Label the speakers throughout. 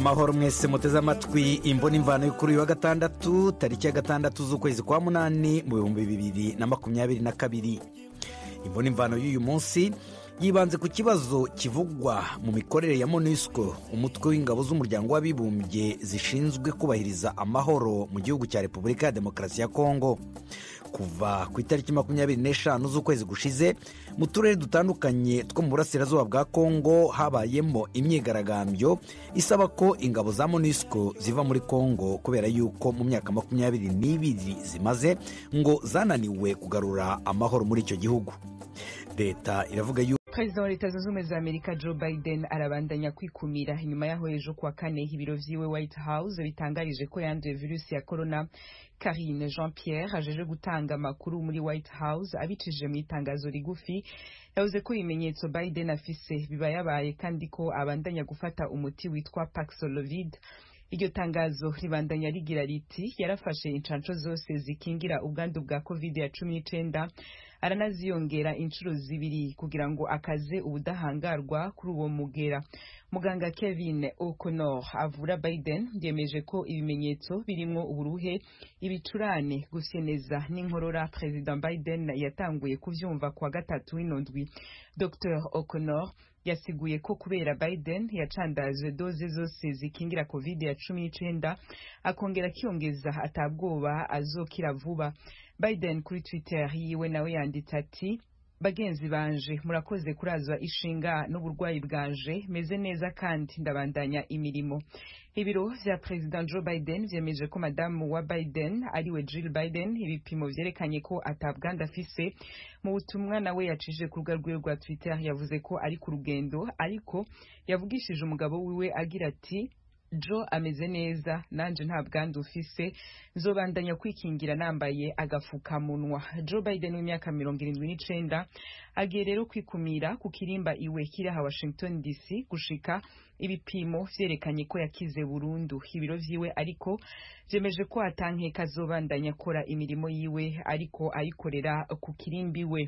Speaker 1: amahoro mwese muteze amatwi imbona imvano y'ukuri wa gatandatu tariki ya gatandatu z'ukwezi kwa munani mu bihumbi bibiri na makumyabiri na kabiri imbona imvano y'uyu munsi yibanze ku kibazo kivugwa mu mikorere ya Monisco umutwe w'ingabo z'umuryango w'abibumbye zishinzwe kubahiriza amahoro mu gihugu cya repubulika ya demokarasi ya kongo kuva ku itariki makumyabiri n'eshanu z'ukwezi gushize mu turere dutandukanye two mu burasirazuba bwa kongo habayemo imyigaragambyo isaba ko ingabo za monisco ziva muri kongo kubera yuko mu myaka makumyabiri n'ibiri zimaze ngo zananiwe kugarura amahoro muri icyo gihugu leta iravuga yuko
Speaker 2: perezida wa leta zunze ubumwe za amerika joe biden arabandanya kwikumira nyuma yaho ejo kuwa kane ibiro by'iwe white house bitangarije ko yanduye virusi ya Corona karine jean pierre ajeje gutanga amakuru muri white house abicishije mu itangazo rigufi yavuze ko ibimenyetso biden afise biba yabaye kandi ko abandanya gufata umuti witwa paxlovid iryo tangazo ribandanya rigira riti yarafashe incanco zose zikingira ubwandu bwa covid ya cumi n'icenda aranaziyongera inshuro zibiri kugira ngo akaze ubudahangarwa kuri uwo mugera muganga Kevin O'Connor avura Biden yemeje ko ibimenyetso birimo uburuhe ibicurane guseneza n'inkorora Perezida Biden yatanguye kubyumva kwa gatatu w'ino Dr O'Connor yasiguye ko kubera Biden yacandaje doze zose zikingira covid ya cumi n'icenda akongera akiyongeza atabwoba azokira vuba Biden kuri Twitter yiwe nawe yanditse ati bagenzi banje murakoze kurazwa ishinga n'uburwayi bwanje meze neza kandi ndabandanya imirimo ibiro vya perezida Joe Biden vyemeje ko madamu wa Biden ariwe Jill Biden ibipimo vyerekanye ko atabwandu afise mu butumwa nawe yacije ku rubuga rwiwe rwa Twitter yavuze ko ari ku rugendo ariko yavugishije umugabo wiwe agira ati Joe ameze neza nanjye nta bwandu ufise nzobandanya kwikingira nambaye agapfukamunwa Joe biden w'imyaka mirongo irindwi n'icenda agiye rero kwikumira kukirimba kirimba iwe kiri aha washington dc gushika ibipimo vyerekanye ko yakize burundu ibiro vyiwe ariko vyemeje ko atankeka azobandanya akora imirimo yiwe ariko ayikorera ku kirimbi we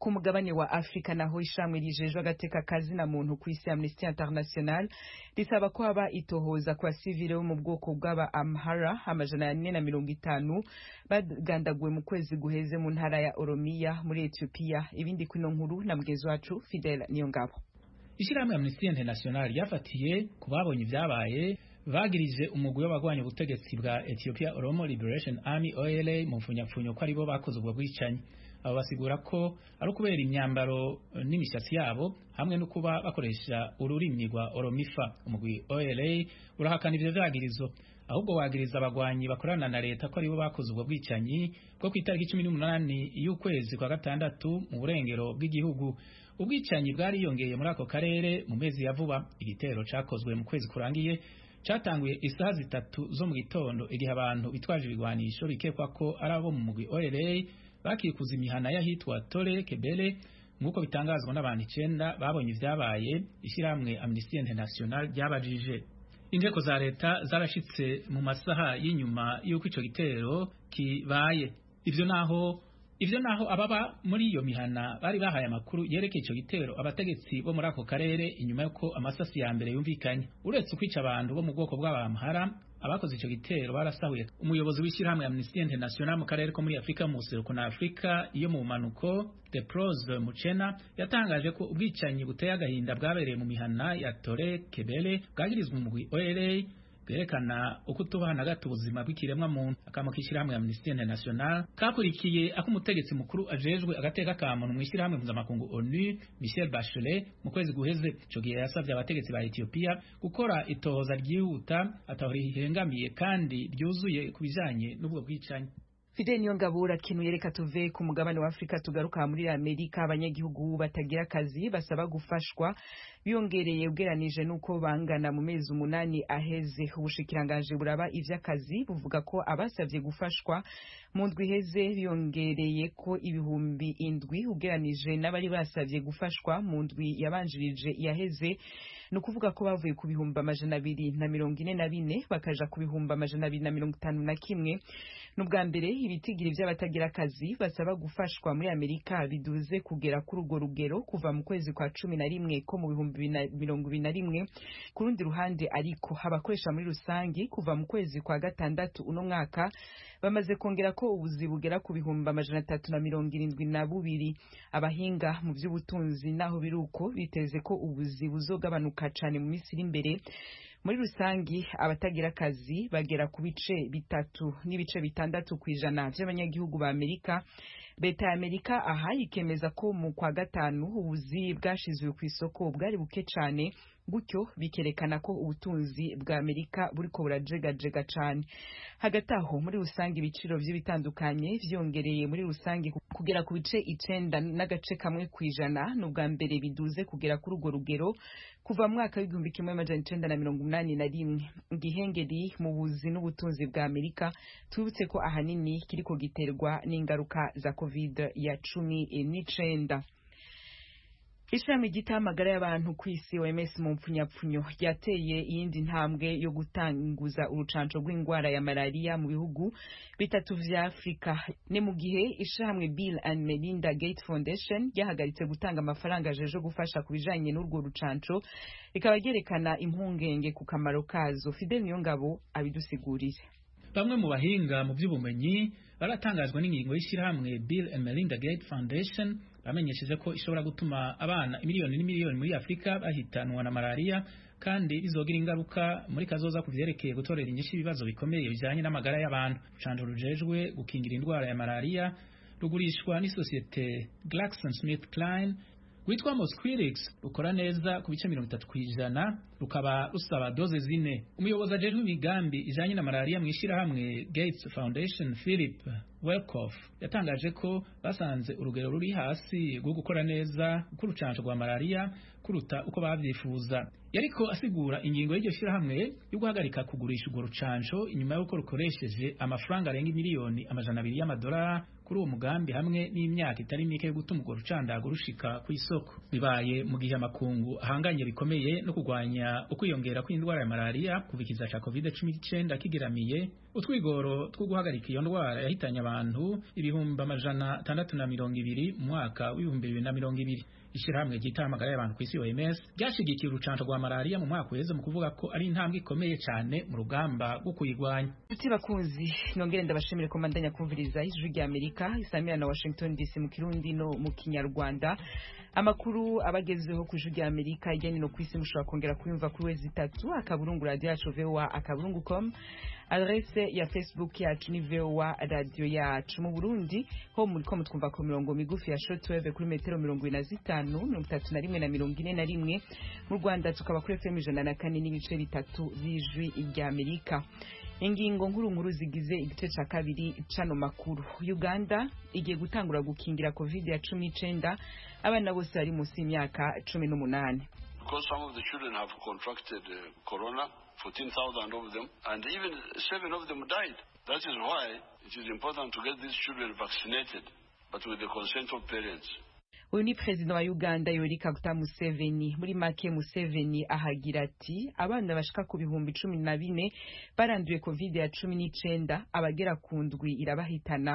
Speaker 2: ku mugabane wa Afrika naho ishamwe rijejwe agateka kazina muntu ku isi Amnesty International risaba ko haba itohoza kwa civile bo mu bwoko bw'aba Amhara amajana ya na mirongo itanu bagandaguwe mu kwezi guheze mu ntara ya Oromiya muri Ethiopia ibindi kuno nkuru na mugenzi wacu Fidel Niyongabo
Speaker 3: Ishirahamwe Amnesty International ryafatiye ku babonye ibyabaye bagirije umugwi w'abagwanya ubutegetsi bwa Ethiopia Oromo Liberation Army OLA mu mfunyapfunyo ko aribo bakoze ubwo bwicanyi abo basigura ko ari ukubera imyambaro eh, n'imishatsi yabo hamwe no kuba bakoresha ururimi rwa oromifa umugwi OLA urahakana ivyo vyagirizo ahubwo wagiriza abagwanyi bakorana na leta ko aribo bakoze ubwo bwicanyi bwo ku itariki 18 y'ukwezi kwa gatandatu mu burengero bw'igihugu ubwicanyi bwariyongeye muri ako karere mu mezi ya vuba igitero cyakozwe mu kwezi kurangiye catanguye isaha zitatu zo mu gitondo igihe abantu bitwaje ibigwanisho bikekwa ko ari abo mu mugwi OLA bakikuza imihana y'ahitwa Tore Kebele nk'uko bitangazwa n'abantu icyenda babonye ibyabaye ishyirahamwe Amnesty International ryabajije inzego za leta zarashitse mu masaha y'inyuma y'uko icyo gitero kibaye ibyo naho ibyo naho ababa muri iyo mihana bari bahaye amakuru yerekeye icyo gitero abategetsi bo muri ako karere inyuma y'uko amasasi ya mbere yumvikanye uretse ukwica abantu bo mu bwoko bw'abamhara abakoze icyo gitero barasahuye umuyobozi w'ishyirahamwe Amnesty International mu karere ko muri Afurika mu buseruko na Afurika yo mu manuko De Prose Mucena yatangaje ko ubwicanyi buteye agahinda bwabereye mu mihana ya Tore Kebele bwagirizwa umugwi OLA bwerekana uko tubaho na gato ubuzima bw'ikiremwa muntu akamo k'ishyirahamwe Amnesty International kakurikiye ak'umutegetsi mukuru ajejwe agateka ka muntu mu ishyirahamwe mpuzamakungu ONU Michel Bachelet mu kwezi guheze ico gihe yasavye abategetsi ba Ethiopia gukora itohoza ryihuta ataho rihengamiye kandi ryuzuye kubijanye n'ubwo bwicanye
Speaker 2: Fidel Niyongabura kinuye yereka tuve ku mugabane wa Afrika tugaruka muri Amerika abanyagihugu batagira akazi basaba gufashwa biyongereye ugereranije n'uko bangana mu mezi umunani aheze ubushikiranganje buraba iby'akazi buvuga ko abasabye gufashwa mu ndwi iheze biyongereye ko ibihumbi indwi ugereranije n'abari basabye gufashwa mu ndwi yabanjirije yaheze ni ukuvuga ko bavuye ku bihumbi amajana abiri na mirongo ine na bine bakaja ku bihumbi amajana abiri na mirongo itanu na kimwe n'ubwa mbere ibitigiri by'abatagira akazi basaba gufashwa muri amerika biduze kugera kuri urwo rugero kuva mu kwezi kwa cumi na rimwe ko mu bihumbi mirongo ibiri na rimwe ku rundi ruhande ariko abakoresha muri rusange kuva mu kwezi kwa gatandatu uno mwaka bamaze kongera ko ubuzi bugera ku bihumbi amajana atatu na mirongo irindwi na bubiri abahinga mu by'ubutunzi naho biruko biteze ko ubuzi buzogabanuka cyane mu minsi iri imbere muri rusange abatagira akazi bagera ku bice bitatu n'ibice bitandatu ku ijana by'abanyagihugu ba amerika leta ya amerika aha ikemeza ko mu kwa gatanu ubuzi bwashizwe ku isoko bwari buke cyane gutyo bikerekana ko ubutunzi bwa amerika buriko burajegajega cane hagati aho muri rusange ibiciro vy'ibitandukanye vyongereye muri rusange kugera ku bice icyenda n'agace kamwe ku kw'ijana n'ubwa mbere biduze kugera kuri urwo rugero kuva mu mwaka w'igihumbi kimwe amajana icenda na mirongo umunani na rimwe igihengeri mu buzi n'ubutunzi bwa amerika tubutse ko ahanini kiriko giterwa n'ingaruka za covid ya cumi n'icenda ishami gita y'abantu ku isi OMS mu mpfunyapfunyo yateye iyindi ntambwe yo gutanguza urucanco rw'indwara ya malaria mu bihugu bitatu vya Afurika ni mu gihe ishamwe Bill and Melinda Gate Foundation ryahagaritse gutanga amafaranga jeje gufasha kubijanye n'urwo rucanco rikaba ryerekana impungenge ku kamaro kazo Fidel Niyongabo abidusigurire
Speaker 3: bamwe mu bahinga mu by'ubumenyi baratangazwa n'ingingo y'ishyirahamwe Bill and Melinda Gate Foundation bamenyesheje ko ishobora gutuma abana miliyoni n'imiliyoni muri Afurika bahitanwa na malariya kandi bizogira ingaruka muri kazoza ku byerekeye gutorera inyinshi ibibazo bikomeye bijyanye n'amagara y'abantu rucanjo rujejwe gukingira indwara ya malariya rugurishwa n'isosiyete Smith GlaxoSmithKline rwitwa Mosquirix rukora neza ku bice mirongo itatu ku ijana rukaba rusaba doze zine umuyobozi ajejwe imigambi ijanye na malaria mu ishyirahamwe Gates Foundation Philip Welkoff yatangaje ko basanze urugero ruri hasi rwo gukora neza k'urucanco rwa malaria kuruta uko babyifuza yariko asigura ingingo y'iryo shirahamwe yo guhagarika kugurisha urwo rucanco inyuma y'uko rukoresheje amafaranga arenga miliyoni amajana abiri y'amadolari kuri uwo mugambi hamwe n'imyaka itari mike yo gutuma urwo rucandago rushika ku isoko bibaye mu gihe amakungu ahanganye bikomeye no kurwanya ukwiyongera kw'indwara ya malariya kubikiza ikiza ca cumi 19 kigeramiye utwigoro two guhagarika iyo ndwara yahitanye abantu ibihumbi amajana atandatu na mirongo ibiri mu mwaka w'ibihumbi bibiri na mirongo ibiri Ishyirahamwe ry'itahamagara y'abantu ku isi OMS ryashyigikiye urucanco rwa malariya mu mwaka uheze mu kuvuga ko ari intambwe ikomeye
Speaker 2: cyane mu rugamba
Speaker 3: rwo kuyigwanya.
Speaker 2: Tuti bakunzi nongere ndabashimire ko mandanya kumviriza ijwi ry'Amerika isamira na Washington DC mu Kirundi no mu Kinyarwanda amakuru abagezeho ku kujugira amerika ijyanye no kwisi mushobora kongera kuyumva kuri wezi itatu akaburungu radio yacu voa akaburungu com adrese ya facebook yacu ni voa radio yacu mu burundi ho muri muriko mutwumva ko mirongo migufi ya shortwave kuri metero mirongo ine na zitanu mirongo itatu na rimwe na mirongo ine na rimwe mu rwanda tukaba kuri fm ijana na kane n'ibice bitatu by'ijwi ry'amerika ingingo nkuru nkuru zigize igice ca kabiri cano makuru uganda igiye gutangura gukingira covid ya cumi abana bose bari munsi y'imyaka cumi n'umunani some of the children have contracted uh, corona of them and seven of them died that is why it is important to get these children vaccinated but with the consent of parents uyu ni perezida wa uganda yoweri kaguta museveni muri make museveni ahagira ati abana bashika ku bihumbi cumi na bine baranduye covid ya cumi n'icenda abagera ku ndwi irabahitana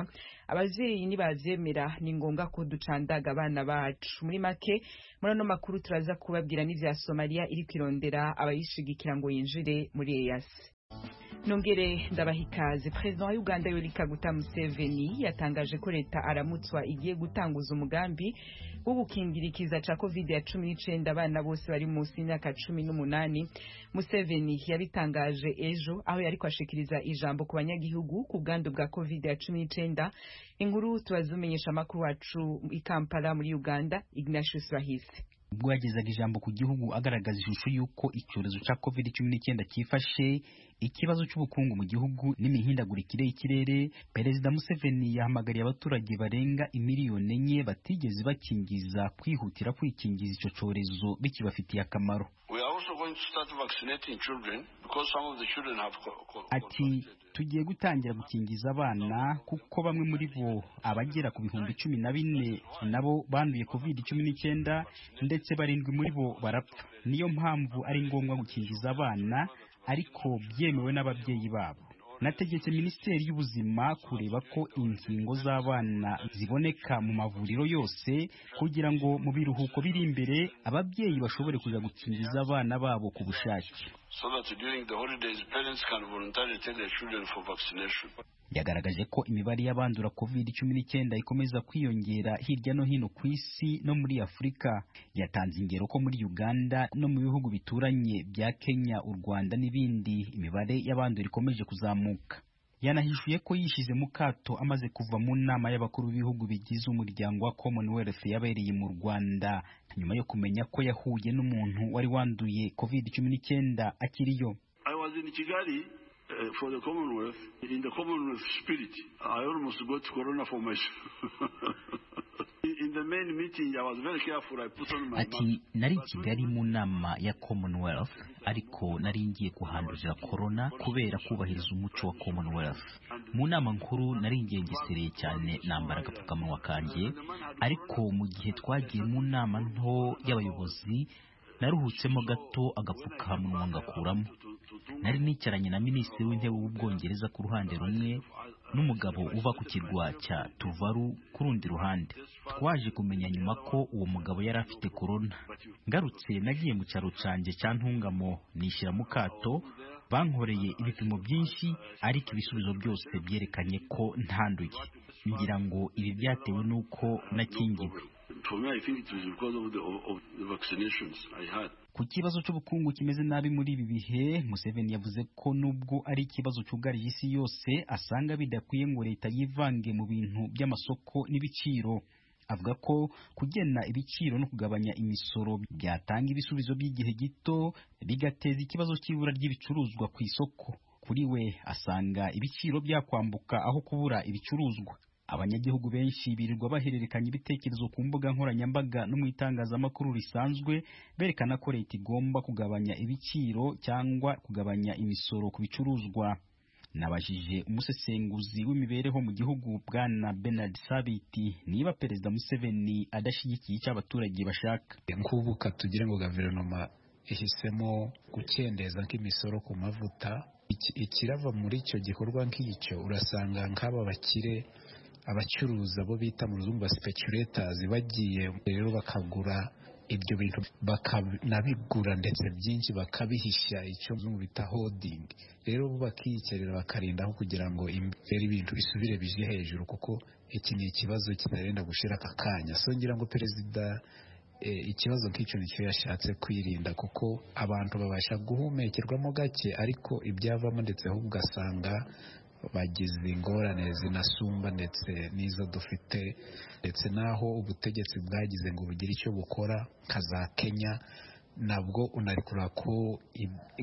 Speaker 2: abavyeyi nibazemera ni ngombwa ko ducandaga abana bacu muri make muri ano makuru turaza kubabwira n'ivya somaliya iriko irondera abayishigikira ngo yinjire muri eyasi nongere ndabaha ikaze perezida wa uganda yoweri kaguta museveni yatangaje ko leta aramutswa igiye gutanguza umugambi wo gukingirikiza cya covid ya cumi n'icyenda abana bose bari munsi y'imyaka cumi n'umunani museveni yabitangaje ejo aho yari kwashikiriza ijambo ku banyagihugu ku bwandu bwa covid ya cumi n'icyenda inkuru tubazumenyesha amakuru wacu i kampala muri uganda ignatius rahisi
Speaker 1: ubwo yagezaga ijambo ku gihugu agaragaza ishusho y'uko icyorezo cya covid cumi n'icyenda cyifashe ikibazo cy'ubukungu mu gihugu n'imihindagurikire y'ikirere perezida museveni yahamagariye abaturage barenga imiliyoni enye batigeze bakingiza kwihutira kwikingiza icyo cyorezo bikibafitiye akamaro ati tugiye gutangira gukingiza abana kuko bamwe muri bo abagera ku bihumbi cumi na bine nabo banduye covid cumi n'icyenda ndetse barindwi muri bo barapfa niyo mpamvu ari ngombwa gukingiza abana ariko byemewe n'ababyeyi babo nategetse minisiteri y'ubuzima kureba ko inkingo z'abana ziboneka mu mavuriro yose kugira ngo mu biruhuko biri imbere ababyeyi bashobore kujya gukingiza abana babo ku bushake
Speaker 4: so that during the holidays parents can voluntarily take their children for vaccination
Speaker 1: yagaragaje ko imibare y'abandura covid cumi n'icyenda ikomeza kwiyongera hirya no hino ku isi no muri afurika yatanze ingero ko muri uganda no mu bihugu bituranye bya kenya u rwanda n'ibindi imibare y'abandura ikomeje kuzamuka yanahishuye ko yishyize mu kato amaze kuva mu nama y'abakuru b'ibihugu bigize umuryango wa Commonwealth yabereye mu Rwanda nyuma yo kumenya ko yahuye n'umuntu wari wanduye covid cumi n'icyenda akiriyo
Speaker 2: eh, for the Commonwealth, in the Commonwealth spirit, I almost got corona for myself. ati
Speaker 1: nari i kigali mu nama ya commonwealth ariko nari ngiye guhandurira Corona kubera kubahiriza umuco wa commonwealth mu nama nkuru nari ngengesereye cyane nambara agapfukamunwa kanjye ariko mu gihe twagiye mu nama nto y'abayobozi naruhutsemo gato agapfukamunwa ngakuramo nari nicaranye na minisitiri w'intebe w'ubwongereza ku ruhande rumwe n'umugabo uva ku kirwa cya tuvaru ku rundi ruhande twaje kumenya nyuma ko uwo mugabo yari afite korona ngarutse nagiye mu cyaro cyanjye cya ntungamo nishyira mu kato bankoreye ibipimo byinshi ariko ibisubizo byose byerekanye ko ntanduye ngira ngo ibi byatewe n'uko nakingiwe Ku kibazo cy'ubukungu kimeze nabi muri ibi bihe Museveni yavuze ko nubwo ari ikibazo cyugarije isi yose asanga bidakwiye ngo leta yivange mu bintu by'amasoko n'ibiciro avuga ko kugena ibiciro no kugabanya imisoro byatanga ibisubizo by'igihe gito bigateza ikibazo cy'ibura ry'ibicuruzwa ku isoko kuri we asanga ibiciro byakwambuka aho kubura ibicuruzwa abanyagihugu benshi birirwa bahererekanya ibitekerezo ku mbuga nkoranyambaga no mu itangazamakuru risanzwe berekana ko leta igomba kugabanya ibiciro cyangwa kugabanya imisoro ku bicuruzwa nabajije umusesenguzi w'imibereho mu gihugu bwana Bernard Sabiti niba perezida Museveni adashyigikiye icyo abaturage bashaka
Speaker 4: kubuka tugire ngo guverinoma ihisemo gukendeza nk'imisoro ku mavuta ikirava muri icyo gikorwa nk'icyo urasanga nk'aba bakire abacuruza abo bita mu ruzungu ba speculators bagiye rero bakagura ibyo bintu bakanabigura ndetse byinshi bakabihisha icyo mu bita holding rero bo bakiyikerera bakarindaho kugira ngo imbere ibintu bisubire bije hejuru kuko iki ni ikibazo kitarenda gushira aka kanya so ngira ngo perezida eh, ikibazo nk'icyo nicyo yashatse kwirinda kuko abantu babasha guhumekerwamo gake ariko ibyavamo ndetse ahubwo ugasanga bagize ingorane zinasumba ndetse n'izo dufite ndetse n'aho ubutegetsi bwagize ngo bugire icyo bukora nka za kenya nabwo unarikura ko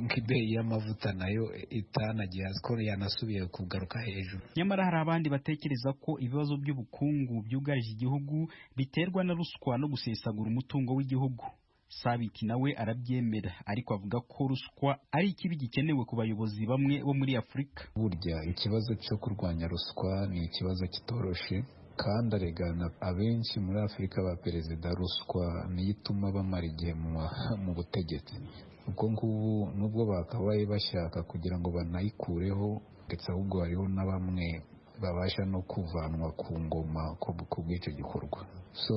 Speaker 4: nk'ibeyi y'amavuta nayo itanagiye ko yanasubiye kugaruka hejuru
Speaker 1: nyamara hari abandi batekereza ko ibibazo by'ubukungu byugarije igihugu biterwa na ruswa no gusesagura umutungo w'igihugu Sabiti nawe arabyemera ariko avuga ko ruswa ari ikibi gikenewe ku bayobozi
Speaker 4: bamwe bo muri Afurika burya ikibazo cyo kurwanya ruswa ni ikibazo kitoroshye kandi aregana abenshi muri afurika ba perezida ruswa niyo ituma bamara igihe mu butegetsi ubwo ngubu nubwo bakabaye bashaka kugira ngo banayikureho ndetse ahubwo hariho na bamwe babasha no kuvanwa ku ngoma ku bw'icyo gikorwa so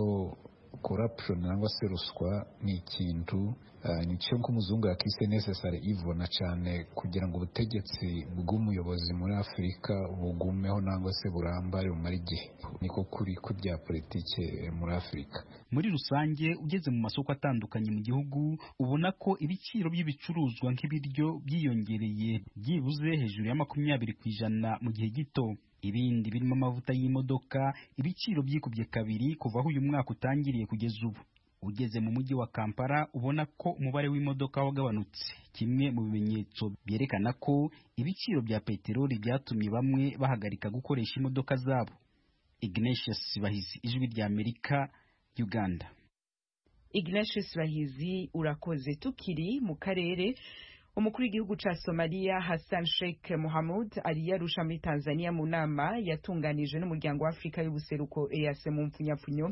Speaker 4: corruption cyangwa se ruswa ni ikintu eh, nicyo nk'umuzungu yakise necessary ivona cyane kugira ngo ubutegetsi bw'umuyobozi muri Afurika bugumeho nangwa se burambare bumare igihe niko kuri ku bya politike eh, muri Afurika muri rusange ugeze mu masoko
Speaker 1: atandukanye mu gihugu ubona ko ibiciro by'ibicuruzwa nk'ibiryo byiyongereye byibuze hejuru ya makumyabiri ku ijana mu gihe gito ibindi birimo amavuta y'imodoka ibiciro byikubye kabiri kuva aho uyu mwaka utangiriye kugeza ubu ugeze mu mujyi wa Kampala ubona ko umubare w'imodoka wagabanutse kimwe mu bimenyetso byerekana ko ibiciro bya peteroli byatumye bamwe bahagarika gukoresha imodoka zabo Ignatius Bahizi ijwi rya Amerika Uganda
Speaker 2: Ignatius Bahizi urakoze tukiri mu karere umukuru w'igihugu ca Somalia Hassan Sheikh Mohamud aliyarusha muri Tanzania mu nama yatunganije n'umuryango wa Afrika y'ubuseruko EAC mu mpfunyapfunyo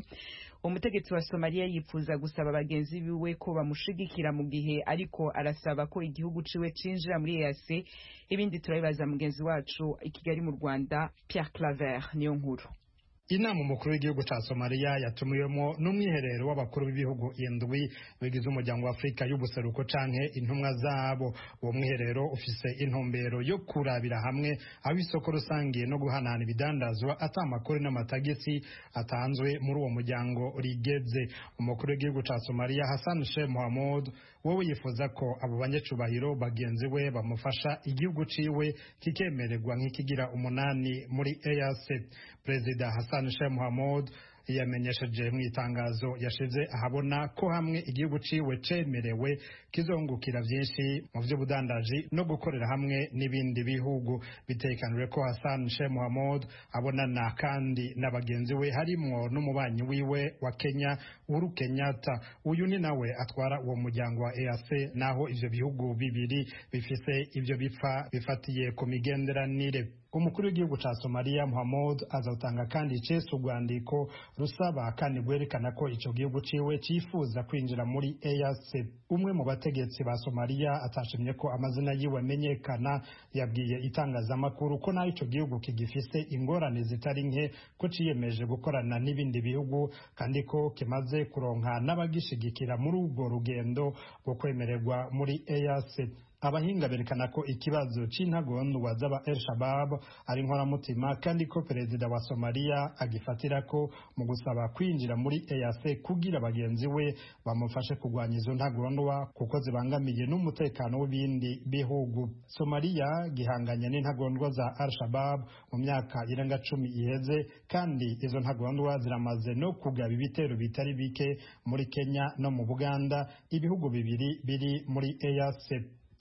Speaker 2: umutegetsi wa Somalia yipfuza gusaba bagenzi biwe ko bamushigikira mu gihe ariko arasaba ko igihugu ciwe cinjira muri EAC ibindi turabibaza mugenzi wacu i Kigali mu Rwanda Pierre Claver niyo nkuru inama umukuru w'igihugu
Speaker 5: cya somaliya yatumiwemo n'umwiherero w'abakuru b'ibihugu indwi bigize umuryango wa afurika y'ubuseruko canke intumwa zabo uwo mwiherero ufise intumbero yo kurabira hamwe aho isoko rusange no guhanana ibidandazwa ata amakuru n'amatagisi atanzwe muri uwo muryango rigeze umukuru w'igihugu cya somaliya Hasan sheh mohamud wowe yifuza ko abo banyacubahiro bagenzi we bamufasha igihugu ciwe kikemererwa nk'ikigira umunani muri eac perezida Hassan Sheikh Mohamud yamenyesheje mu itangazo yashize ahabona ko hamwe igihugu ciwe cemerewe kizungukira byinshi mu by'ubudandaji no gukorera hamwe n'ibindi bihugu bitekanwe ko Hassan Sheikh Mohamud abonana kandi na bagenzi we harimwo n'umubanyi wiwe wa Kenya uru Kenyatta uyu ni nawe atwara uwo muryango wa EAC naho ivyo bihugu bibiri bifise ivyo bipfa bifatiye ku migenderanire umukuru w'igihugu cya somaliya muhamud azatanga kandi cese urwandiko rusaba kandi rwerekana ko icyo gihugu ciwe cyifuza kwinjira muri eac umwe mu bategetsi ba somaliya atashimye ko amazina yiwe amenyekana yabwiye itangazamakuru ko nayo icyo gihugu kigifise ingorane zitari nke ko ciyemeje gukorana n'ibindi bihugu kandi ko kimaze kuronka n'abagishigikira muri urwo rugendo rwo kwemererwa muri eac abahinga berekana ko ikibazo cy'intagondwa z'aba El Shabab ari inkoramutima kandi ko perezida wa Somalia agifatira ko mu gusaba kwinjira muri EAC kugira bagenzi we bamufashe kurwanya izo ntagondwa kuko zibangamiye n'umutekano w'ibindi bihugu Somalia gihanganye n'intagondwa za Al Shabab mu myaka irenga cumi iheze kandi izo ntagondwa ziramaze no kugaba ibitero bitari bike muri Kenya no mu Buganda ibihugu bibiri biri muri EAC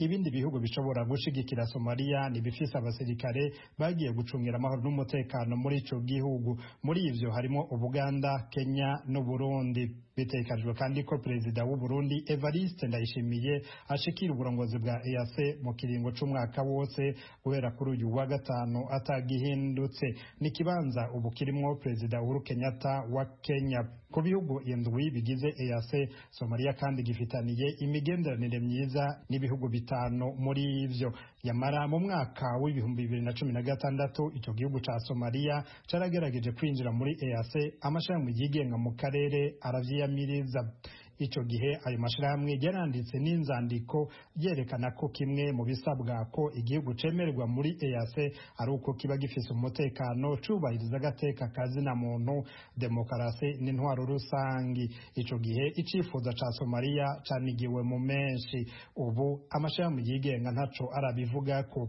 Speaker 5: ibindi bihugu bishobora gushigikira somaliya ni abasirikare bagiye gucungira amahoro n'umutekano muri icyo gihugu muri ivyo harimo ubuganda kenya n'uburundi bitekajwe kandi ko perezida w'u Burundi Evariste Ndayishimiye ashikira uburongozi bwa EAC mu kiringo c'umwaka wose guhera kuri uyu wa gatanu atagihindutse ni kibanza ubu kirimwo perezida wuru Kenyatta wa Kenya ku bihugu indwi bigize EAC Somalia kandi gifitaniye imigenderanire myiza n'ibihugu bitanu muri ivyo nyamara mu mwaka w'ibihumbi bibiri na cumi na gatandatu icyo gihugu cya somaliya cyaragerageje kwinjira muri ease amashami yigenga mu karere aravyiyamiriza icyo gihe ayo mashyirahamwe yaranditse n'inzandiko yerekana ko kimwe mu bisabwa ko igihugu cemererwa muri EyaSE ari uko kiba gifise umutekano cyubahiriza agateka kazina muntu demokarasi n'intwaro rusange icyo gihe icifuzo cya Somalia canigiwe mu menshi ubu amashirahamwe yigenga ntaco ko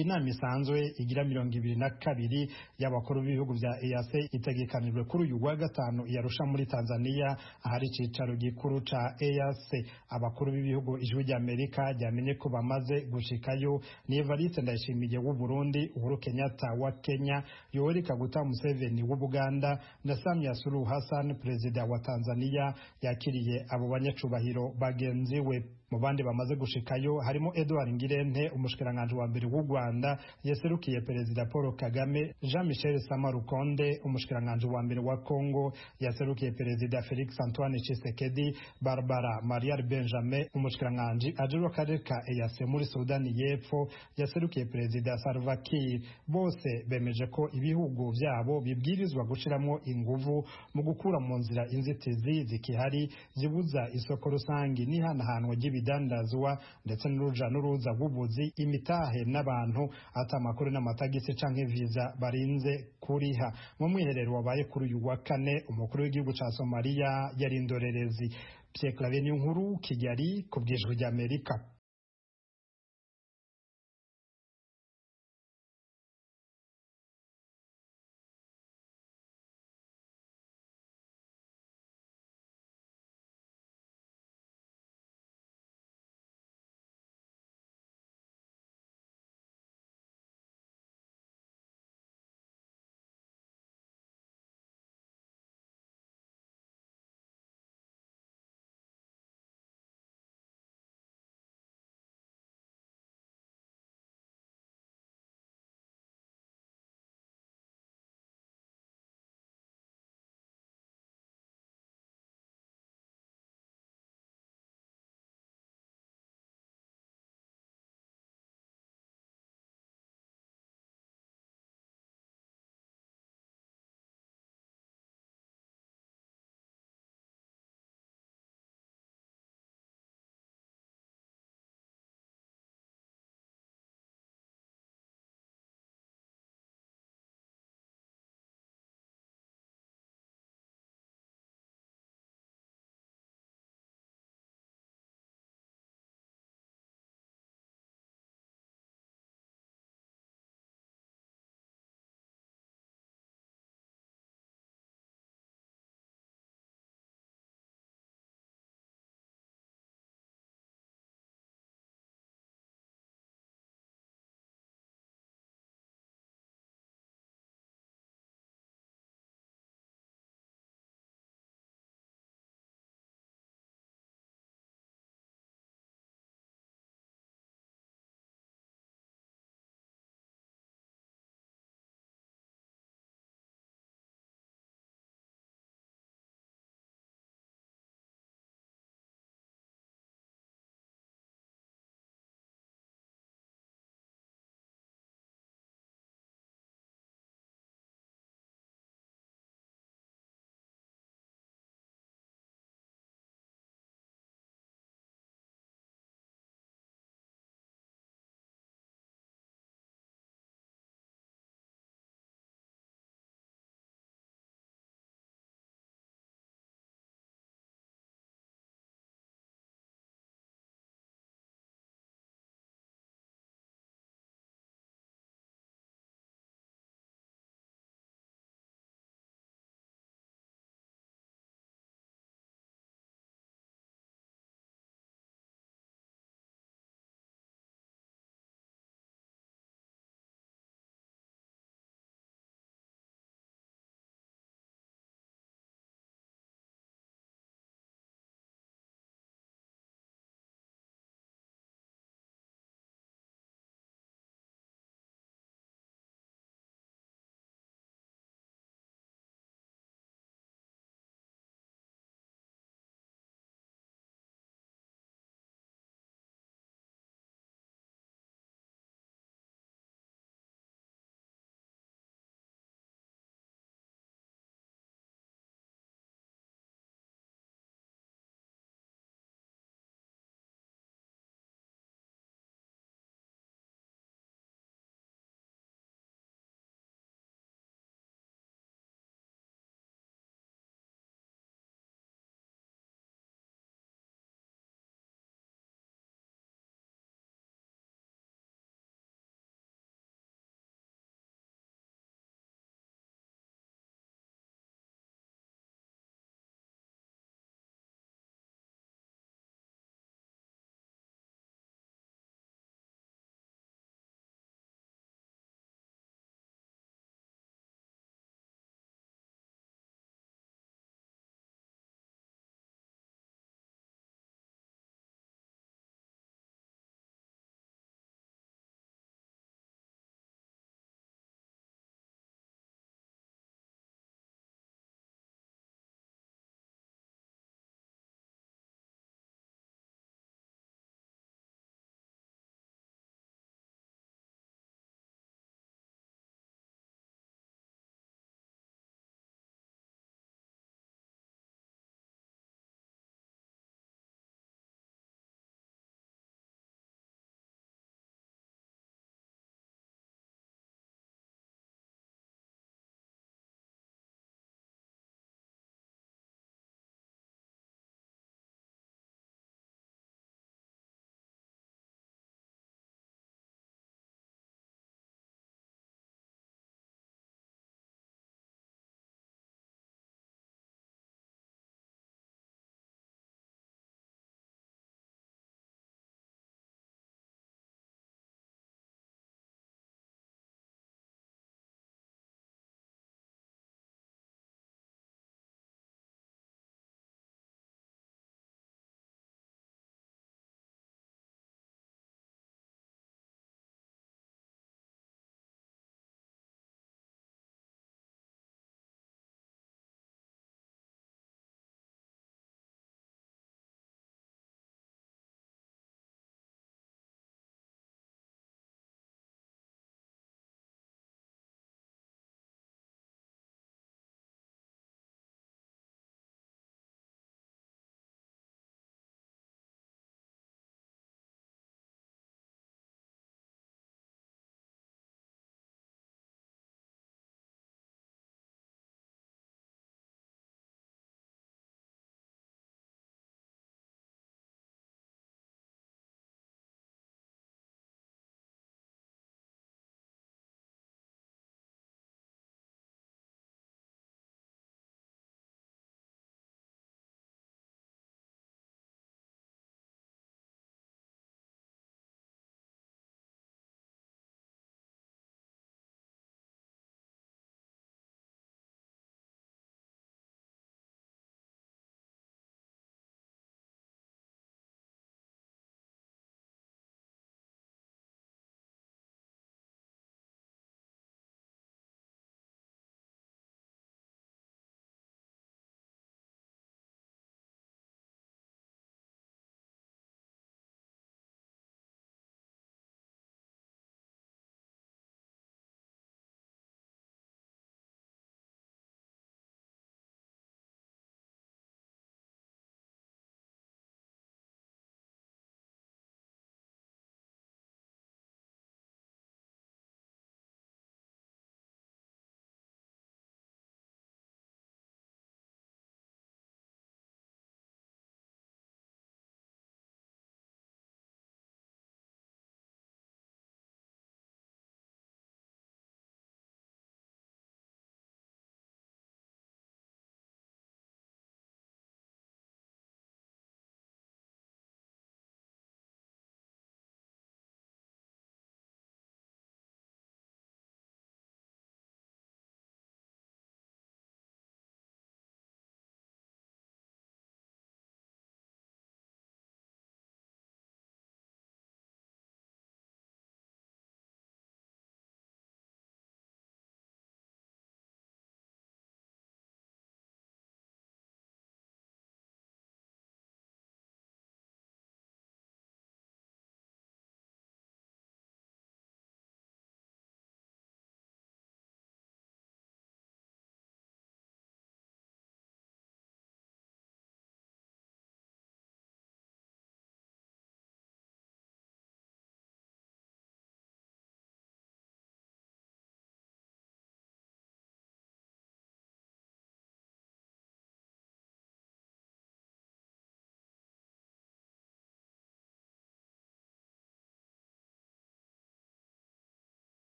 Speaker 5: inama isanzwe igira mirongo ibiri na kabiri y'abakuru b'ibihugu bya EAC itegekanijwe kuri uyu wa gatanu yarusha muri Tanzania ahari icyicaro gikuru ca EAC abakuru b'ibihugu ijwi ry'Amerika ryamenye ko bamaze gushikayo ni Evariste Ndayishimiye w'u Burundi Uhuru Kenyatta wa Kenya Yoweri Kaguta Museveni w'u Buganda na Samia Suluhu Hassan perezida wa Tanzania yakiriye abo banyacubahiro bagenzi we mu bandi bamaze gushikayo harimo Edouard Ngirente umushikiranganje wa mbere w'u Rwanda yaserukiye perezida Paul Kagame Jean Michel Samarukonde umushikiranganje wa mbere wa Congo yaserukiye perezida Felix Antoine Tshisekedi Barbara Maria Benjamin umushikiranganje ajurwa Kareka ka muri Sudani y'Epfo yaserukiye perezida Salva Kiir bose bemeje ko ibihugu byabo bibwirizwa gushiramo inguvu mu gukura mu nzira inzitizi zikihari zibuza isoko rusangi n'ihanahanwa ry'ibi ibidandazwa ndetse n'uruja n'uruza rw'ubuzi imitahe n'abantu ata amakuru n'amatagisi canke viza barinze kuriha mu mwiherero wabaye kuri uyu wa kane umukuru w'igihugu cya Somalia yari indorerezi Pierre Claver Niyonkuru Kigali ku bw'ijwi ry'Amerika